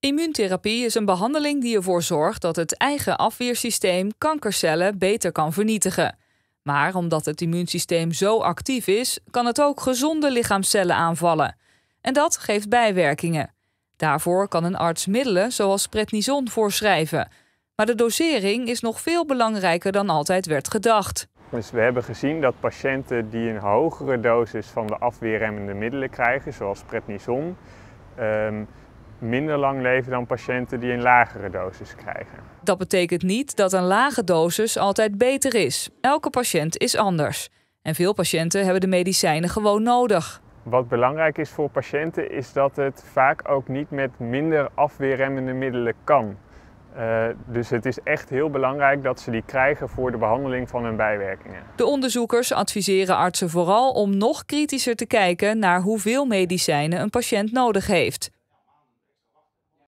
Immuuntherapie is een behandeling die ervoor zorgt dat het eigen afweersysteem kankercellen beter kan vernietigen. Maar omdat het immuunsysteem zo actief is, kan het ook gezonde lichaamcellen aanvallen. En dat geeft bijwerkingen. Daarvoor kan een arts middelen zoals prednison voorschrijven. Maar de dosering is nog veel belangrijker dan altijd werd gedacht. Dus we hebben gezien dat patiënten die een hogere dosis van de afweerremmende middelen krijgen, zoals prednison, ehm, minder lang leven dan patiënten die een lagere dosis krijgen. Dat betekent niet dat een lage dosis altijd beter is. Elke patiënt is anders. En veel patiënten hebben de medicijnen gewoon nodig. Wat belangrijk is voor patiënten is dat het vaak ook niet met minder afweerremmende middelen kan. Eh, dus het is echt heel belangrijk dat ze die krijgen voor de behandeling van hun bijwerkingen. De onderzoekers adviseren artsen vooral om nog kritischer te kijken naar hoeveel medicijnen een patiënt nodig heeft.